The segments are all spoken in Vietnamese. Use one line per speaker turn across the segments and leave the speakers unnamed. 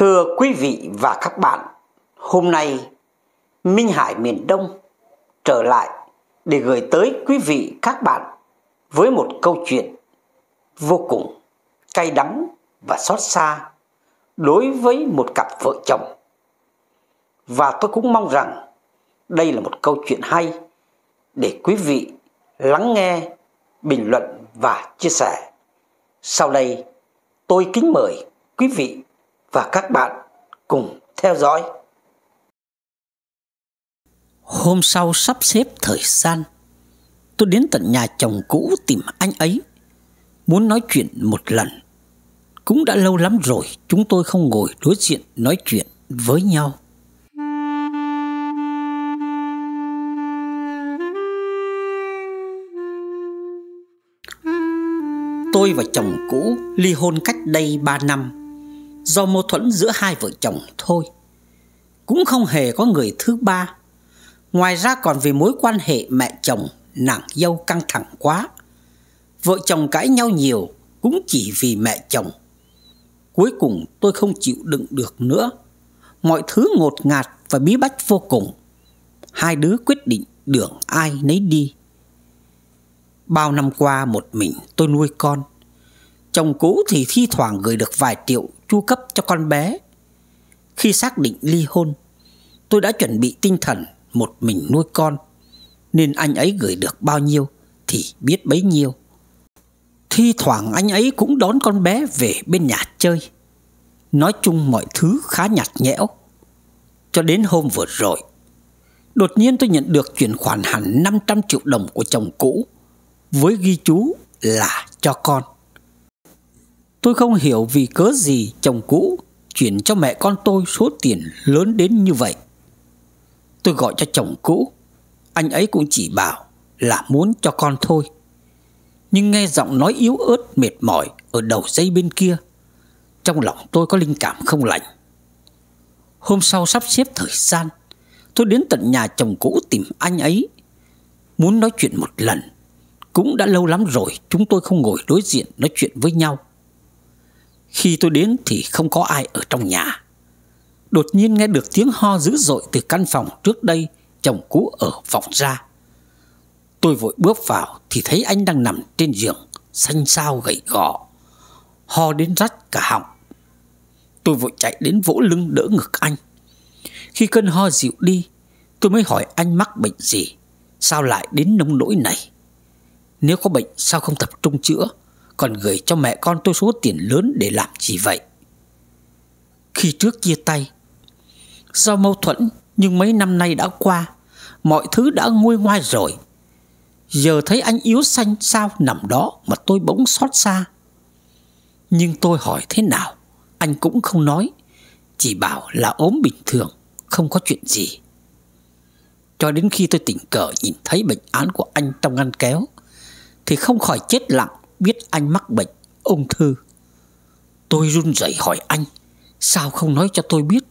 Thưa quý vị và các bạn, hôm nay Minh Hải miền Đông trở lại để gửi tới quý vị các bạn với một câu chuyện vô cùng cay đắng và xót xa đối với một cặp vợ chồng. Và tôi cũng mong rằng đây là một câu chuyện hay để quý vị lắng nghe, bình luận và chia sẻ. Sau đây, tôi kính mời quý vị và các bạn cùng theo dõi. Hôm sau sắp xếp thời gian, tôi đến tận nhà chồng cũ tìm anh ấy, muốn nói chuyện một lần. Cũng đã lâu lắm rồi chúng tôi không ngồi đối diện nói chuyện với nhau. Tôi và chồng cũ ly hôn cách đây 3 năm do mâu thuẫn giữa hai vợ chồng thôi cũng không hề có người thứ ba ngoài ra còn vì mối quan hệ mẹ chồng nàng dâu căng thẳng quá vợ chồng cãi nhau nhiều cũng chỉ vì mẹ chồng cuối cùng tôi không chịu đựng được nữa mọi thứ ngột ngạt và bí bách vô cùng hai đứa quyết định đường ai nấy đi bao năm qua một mình tôi nuôi con Chồng cũ thì thi thoảng gửi được vài triệu chu cấp cho con bé Khi xác định ly hôn Tôi đã chuẩn bị tinh thần một mình nuôi con Nên anh ấy gửi được bao nhiêu thì biết bấy nhiêu Thi thoảng anh ấy cũng đón con bé về bên nhà chơi Nói chung mọi thứ khá nhạt nhẽo Cho đến hôm vừa rồi Đột nhiên tôi nhận được chuyển khoản hẳn 500 triệu đồng của chồng cũ Với ghi chú là cho con Tôi không hiểu vì cớ gì chồng cũ chuyển cho mẹ con tôi số tiền lớn đến như vậy. Tôi gọi cho chồng cũ, anh ấy cũng chỉ bảo là muốn cho con thôi. Nhưng nghe giọng nói yếu ớt mệt mỏi ở đầu dây bên kia, trong lòng tôi có linh cảm không lành. Hôm sau sắp xếp thời gian, tôi đến tận nhà chồng cũ tìm anh ấy, muốn nói chuyện một lần. Cũng đã lâu lắm rồi chúng tôi không ngồi đối diện nói chuyện với nhau khi tôi đến thì không có ai ở trong nhà. Đột nhiên nghe được tiếng ho dữ dội từ căn phòng trước đây chồng cũ ở vọng ra. Tôi vội bước vào thì thấy anh đang nằm trên giường, xanh xao gầy gò, ho đến rách cả họng. Tôi vội chạy đến vỗ lưng đỡ ngực anh. Khi cơn ho dịu đi, tôi mới hỏi anh mắc bệnh gì, sao lại đến nông nỗi này? Nếu có bệnh sao không tập trung chữa? còn gửi cho mẹ con tôi số tiền lớn để làm gì vậy khi trước chia tay do mâu thuẫn nhưng mấy năm nay đã qua mọi thứ đã nguôi ngoai rồi giờ thấy anh yếu xanh sao nằm đó mà tôi bỗng xót xa nhưng tôi hỏi thế nào anh cũng không nói chỉ bảo là ốm bình thường không có chuyện gì cho đến khi tôi tỉnh cờ nhìn thấy bệnh án của anh trong ngăn kéo thì không khỏi chết lặng biết anh mắc bệnh ung thư tôi run rẩy hỏi anh sao không nói cho tôi biết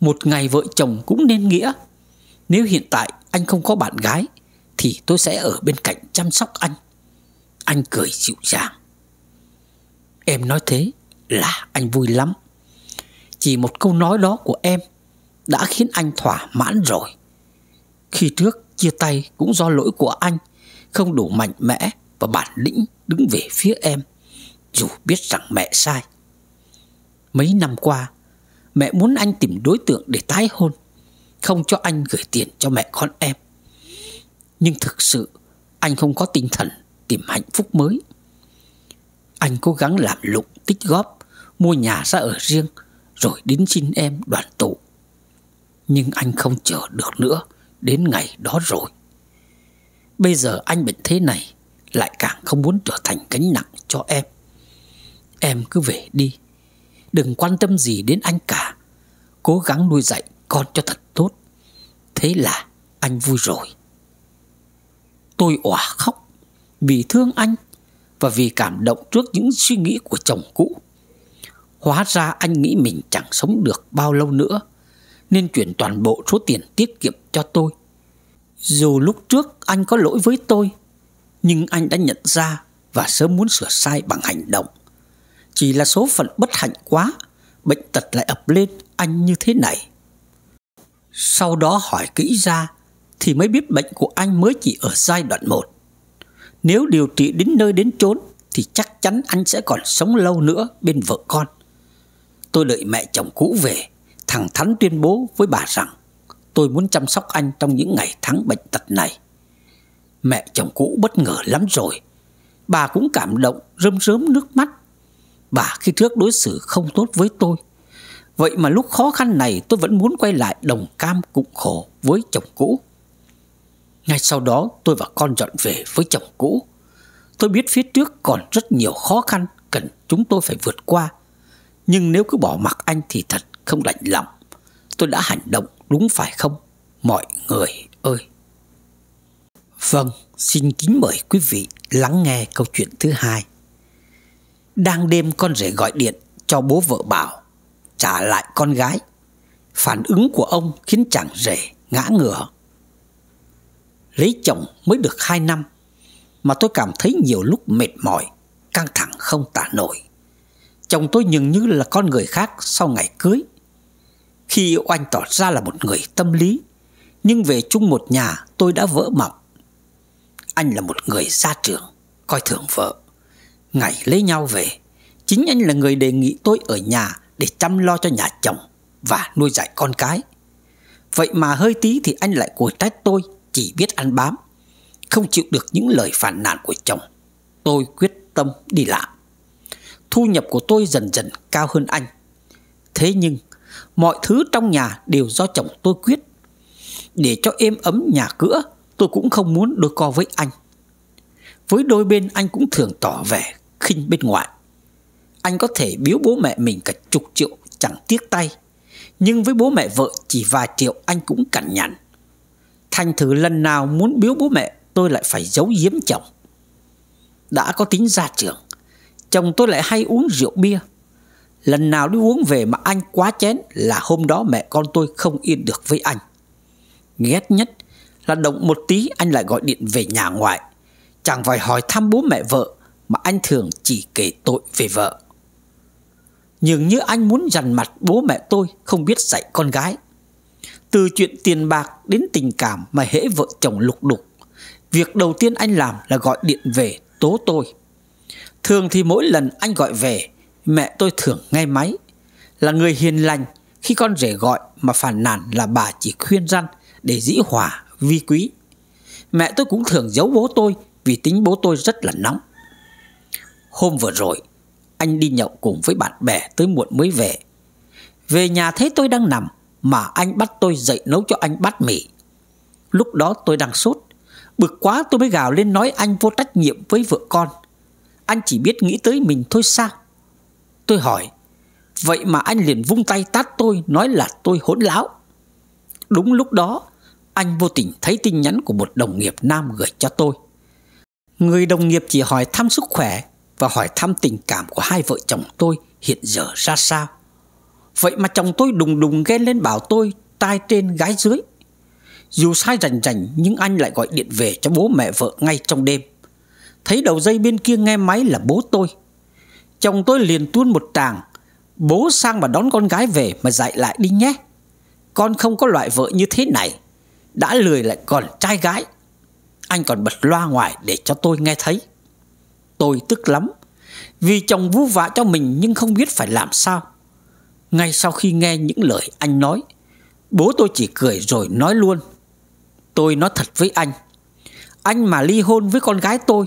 một ngày vợ chồng cũng nên nghĩa nếu hiện tại anh không có bạn gái thì tôi sẽ ở bên cạnh chăm sóc anh anh cười dịu dàng em nói thế là anh vui lắm chỉ một câu nói đó của em đã khiến anh thỏa mãn rồi khi trước chia tay cũng do lỗi của anh không đủ mạnh mẽ và bản lĩnh đứng về phía em dù biết rằng mẹ sai. Mấy năm qua, mẹ muốn anh tìm đối tượng để tái hôn, không cho anh gửi tiền cho mẹ con em. Nhưng thực sự, anh không có tinh thần tìm hạnh phúc mới. Anh cố gắng làm lụng tích góp, mua nhà ra ở riêng, rồi đến xin em đoàn tụ. Nhưng anh không chờ được nữa, đến ngày đó rồi. Bây giờ anh bệnh thế này, lại càng không muốn trở thành gánh nặng cho em em cứ về đi đừng quan tâm gì đến anh cả cố gắng nuôi dạy con cho thật tốt thế là anh vui rồi tôi òa khóc vì thương anh và vì cảm động trước những suy nghĩ của chồng cũ hóa ra anh nghĩ mình chẳng sống được bao lâu nữa nên chuyển toàn bộ số tiền tiết kiệm cho tôi dù lúc trước anh có lỗi với tôi nhưng anh đã nhận ra và sớm muốn sửa sai bằng hành động. Chỉ là số phận bất hạnh quá, bệnh tật lại ập lên anh như thế này. Sau đó hỏi kỹ ra thì mới biết bệnh của anh mới chỉ ở giai đoạn 1. Nếu điều trị đến nơi đến chốn thì chắc chắn anh sẽ còn sống lâu nữa bên vợ con. Tôi đợi mẹ chồng cũ về, thẳng thắn tuyên bố với bà rằng tôi muốn chăm sóc anh trong những ngày tháng bệnh tật này. Mẹ chồng cũ bất ngờ lắm rồi Bà cũng cảm động rơm rớm nước mắt Bà khi trước đối xử không tốt với tôi Vậy mà lúc khó khăn này tôi vẫn muốn quay lại đồng cam cùng khổ với chồng cũ Ngay sau đó tôi và con dọn về với chồng cũ Tôi biết phía trước còn rất nhiều khó khăn cần chúng tôi phải vượt qua Nhưng nếu cứ bỏ mặc anh thì thật không lạnh lòng Tôi đã hành động đúng phải không mọi người ơi Vâng, xin kính mời quý vị lắng nghe câu chuyện thứ hai. Đang đêm con rể gọi điện cho bố vợ bảo trả lại con gái. Phản ứng của ông khiến chàng rể ngã ngửa. Lấy chồng mới được 2 năm mà tôi cảm thấy nhiều lúc mệt mỏi, căng thẳng không tả nổi. Chồng tôi nhường như là con người khác sau ngày cưới. Khi oanh tỏ ra là một người tâm lý, nhưng về chung một nhà tôi đã vỡ mộng anh là một người gia trưởng Coi thường vợ Ngày lấy nhau về Chính anh là người đề nghị tôi ở nhà Để chăm lo cho nhà chồng Và nuôi dạy con cái Vậy mà hơi tí thì anh lại cổi trách tôi Chỉ biết ăn bám Không chịu được những lời phản nàn của chồng Tôi quyết tâm đi làm Thu nhập của tôi dần dần cao hơn anh Thế nhưng Mọi thứ trong nhà đều do chồng tôi quyết Để cho êm ấm nhà cửa Tôi cũng không muốn đôi co với anh Với đôi bên anh cũng thường tỏ vẻ khinh bên ngoài Anh có thể biếu bố mẹ mình cả chục triệu chẳng tiếc tay Nhưng với bố mẹ vợ chỉ vài triệu anh cũng cằn nhằn Thành thử lần nào muốn biếu bố mẹ tôi lại phải giấu giếm chồng Đã có tính gia trưởng Chồng tôi lại hay uống rượu bia Lần nào đi uống về mà anh quá chén là hôm đó mẹ con tôi không yên được với anh. Ghét nhất là động một tí anh lại gọi điện về nhà ngoại. Chẳng phải hỏi thăm bố mẹ vợ mà anh thường chỉ kể tội về vợ. Nhưng như anh muốn dằn mặt bố mẹ tôi không biết dạy con gái. Từ chuyện tiền bạc đến tình cảm mà hễ vợ chồng lục đục. Việc đầu tiên anh làm là gọi điện về tố tôi. Thường thì mỗi lần anh gọi về, mẹ tôi thường nghe máy. Là người hiền lành, khi con rể gọi mà phản nàn là bà chỉ khuyên răn để dĩ hòa vi quý. Mẹ tôi cũng thường giấu bố tôi vì tính bố tôi rất là nóng. Hôm vừa rồi, anh đi nhậu cùng với bạn bè tới muộn mới về. Về nhà thấy tôi đang nằm mà anh bắt tôi dậy nấu cho anh bát mì. Lúc đó tôi đang sốt, bực quá tôi mới gào lên nói anh vô trách nhiệm với vợ con. Anh chỉ biết nghĩ tới mình thôi sao? Tôi hỏi, vậy mà anh liền vung tay tát tôi nói là tôi hỗn láo. Đúng lúc đó, anh vô tình thấy tin nhắn của một đồng nghiệp nam gửi cho tôi. Người đồng nghiệp chỉ hỏi thăm sức khỏe và hỏi thăm tình cảm của hai vợ chồng tôi hiện giờ ra sao. Vậy mà chồng tôi đùng đùng ghen lên bảo tôi tai trên gái dưới. Dù sai rành rành nhưng anh lại gọi điện về cho bố mẹ vợ ngay trong đêm. Thấy đầu dây bên kia nghe máy là bố tôi. Chồng tôi liền tuôn một tràng. Bố sang mà đón con gái về mà dạy lại đi nhé. Con không có loại vợ như thế này đã lười lại còn trai gái Anh còn bật loa ngoài để cho tôi nghe thấy Tôi tức lắm Vì chồng vũ vạ cho mình nhưng không biết phải làm sao Ngay sau khi nghe những lời anh nói Bố tôi chỉ cười rồi nói luôn Tôi nói thật với anh Anh mà ly hôn với con gái tôi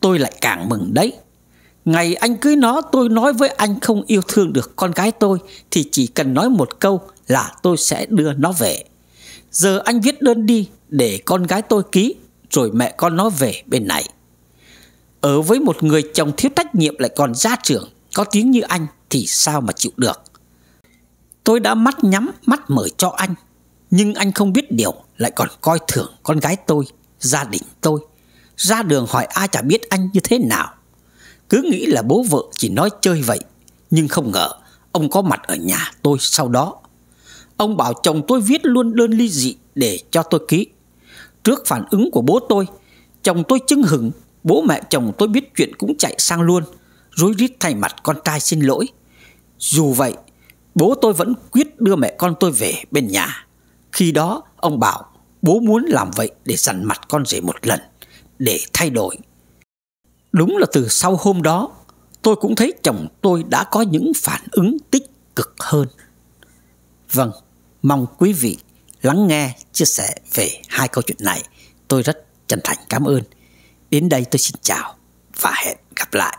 Tôi lại càng mừng đấy Ngày anh cưới nó tôi nói với anh không yêu thương được con gái tôi Thì chỉ cần nói một câu là tôi sẽ đưa nó về Giờ anh viết đơn đi để con gái tôi ký Rồi mẹ con nó về bên này Ở với một người chồng thiếu trách nhiệm lại còn gia trưởng Có tiếng như anh thì sao mà chịu được Tôi đã mắt nhắm mắt mở cho anh Nhưng anh không biết điều Lại còn coi thường con gái tôi Gia đình tôi Ra đường hỏi ai chả biết anh như thế nào Cứ nghĩ là bố vợ chỉ nói chơi vậy Nhưng không ngờ Ông có mặt ở nhà tôi sau đó Ông bảo chồng tôi viết luôn đơn ly dị để cho tôi ký. Trước phản ứng của bố tôi, chồng tôi chứng hửng, bố mẹ chồng tôi biết chuyện cũng chạy sang luôn, rối rít thay mặt con trai xin lỗi. Dù vậy, bố tôi vẫn quyết đưa mẹ con tôi về bên nhà. Khi đó, ông bảo bố muốn làm vậy để dằn mặt con rể một lần, để thay đổi. Đúng là từ sau hôm đó, tôi cũng thấy chồng tôi đã có những phản ứng tích cực hơn. Vâng, Mong quý vị lắng nghe, chia sẻ về hai câu chuyện này. Tôi rất chân thành cảm ơn. Đến đây tôi xin chào và hẹn gặp lại.